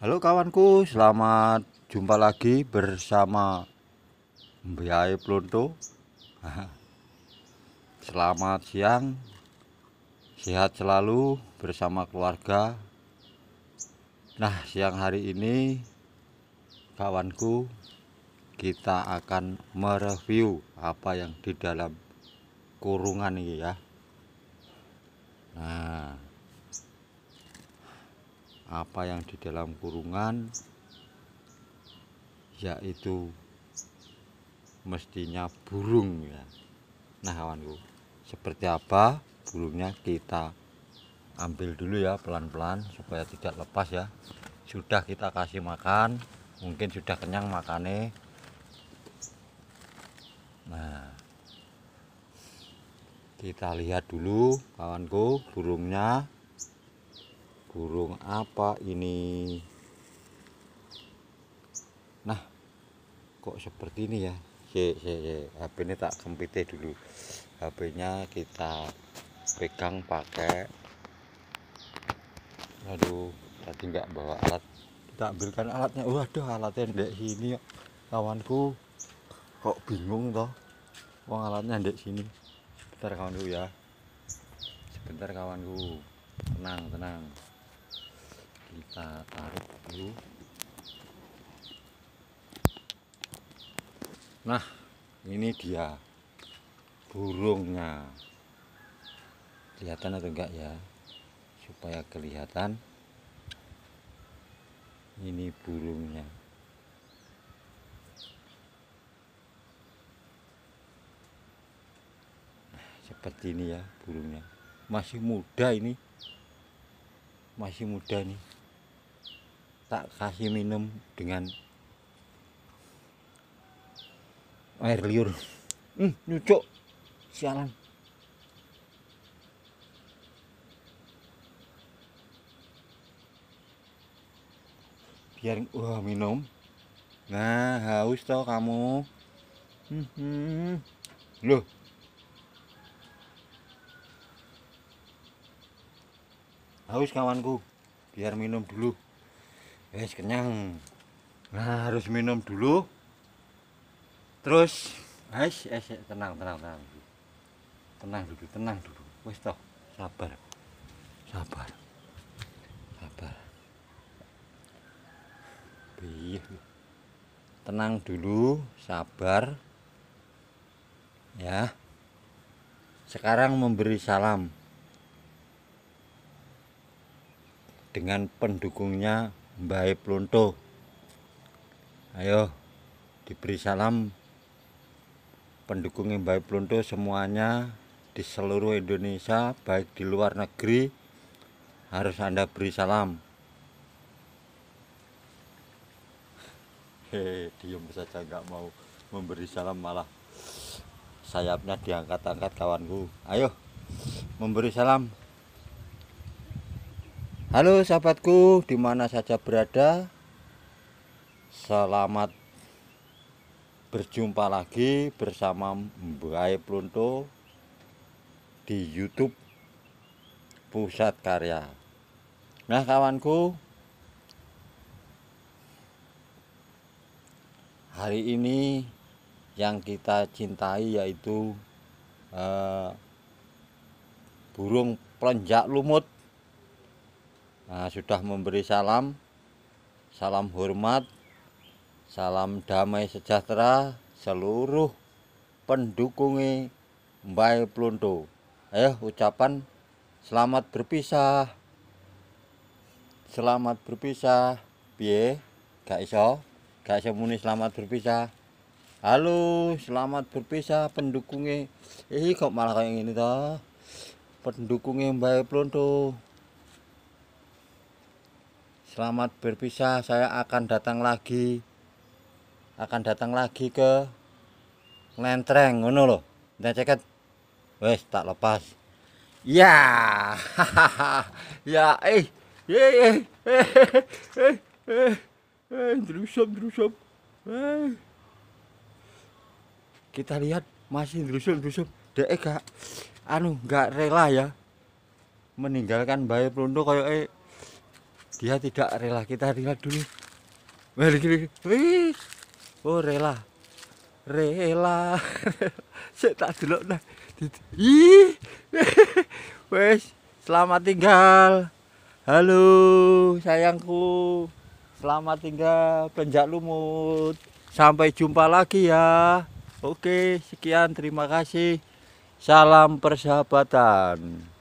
Halo kawanku, selamat jumpa lagi bersama Mbiai Plonto. Selamat siang. Sehat selalu bersama keluarga. Nah, siang hari ini kawanku kita akan mereview apa yang di dalam kurungan ini ya. Nah, apa yang di dalam kurungan yaitu mestinya burung ya nah kawanku seperti apa burungnya kita ambil dulu ya pelan-pelan supaya tidak lepas ya sudah kita kasih makan mungkin sudah kenyang makannya nah kita lihat dulu kawanku burungnya burung apa ini nah kok seperti ini ya ye, ye, ye. HP ini tak kempite ya dulu HP nya kita pegang pakai aduh tadi nggak bawa alat kita ambilkan alatnya waduh alatnya di sini kawanku kok bingung toh uang alatnya di sini bentar kawanku ya sebentar kawanku tenang tenang kita tarik dulu nah ini dia burungnya kelihatan atau enggak ya supaya kelihatan ini burungnya nah, seperti ini ya burungnya masih muda ini masih muda nih tak kasih minum dengan air liur hmm, nyucuk sialan biar wah minum nah haus toh kamu hmm, hmm. loh haus kawanku biar minum dulu Wis eh, kenyang. Nah, harus minum dulu. Terus, wis, eh, es eh, tenang, tenang, tenang. Tenang dulu, tenang dulu. Wes toh, sabar. Sabar. Sabar. Biar. Tenang dulu, sabar. Ya. Sekarang memberi salam dengan pendukungnya Mbae Plonto ayo diberi salam pendukung Mbae Plonto semuanya di seluruh Indonesia baik di luar negeri harus anda beri salam Hei, diam saja nggak mau memberi salam malah sayapnya diangkat-angkat kawanku ayo memberi salam Halo sahabatku, dimana saja berada, selamat berjumpa lagi bersama Mbae Plunto di YouTube Pusat Karya. Nah kawanku, hari ini yang kita cintai yaitu eh, burung pelenjak lumut nah, sudah memberi salam salam hormat salam damai sejahtera seluruh pendukungnya Mbak Plunto ayo ucapan selamat berpisah selamat berpisah piye gak iso gak iso muni selamat berpisah halo selamat berpisah pendukungnya ih kok malah kayak gini toh pendukungnya Mbak Plunto Selamat berpisah, saya akan datang lagi. Akan datang lagi ke Lentreng ngono loh. Dan ceket. Wes tak lepas. Ya. ya, eh. Ye ye. Eh. Eh. Eh. eh, eh, eh drusop, drusop. Eh. Kita lihat masih drusop, drusop. Dek gak anu gak rela ya meninggalkan bayi Plundo kayak eh dia tidak rela kita lihat dulu mari wih oh rela rela saya tak dulu nah ih wes selamat tinggal halo sayangku selamat tinggal penjak lumut sampai jumpa lagi ya oke sekian terima kasih salam persahabatan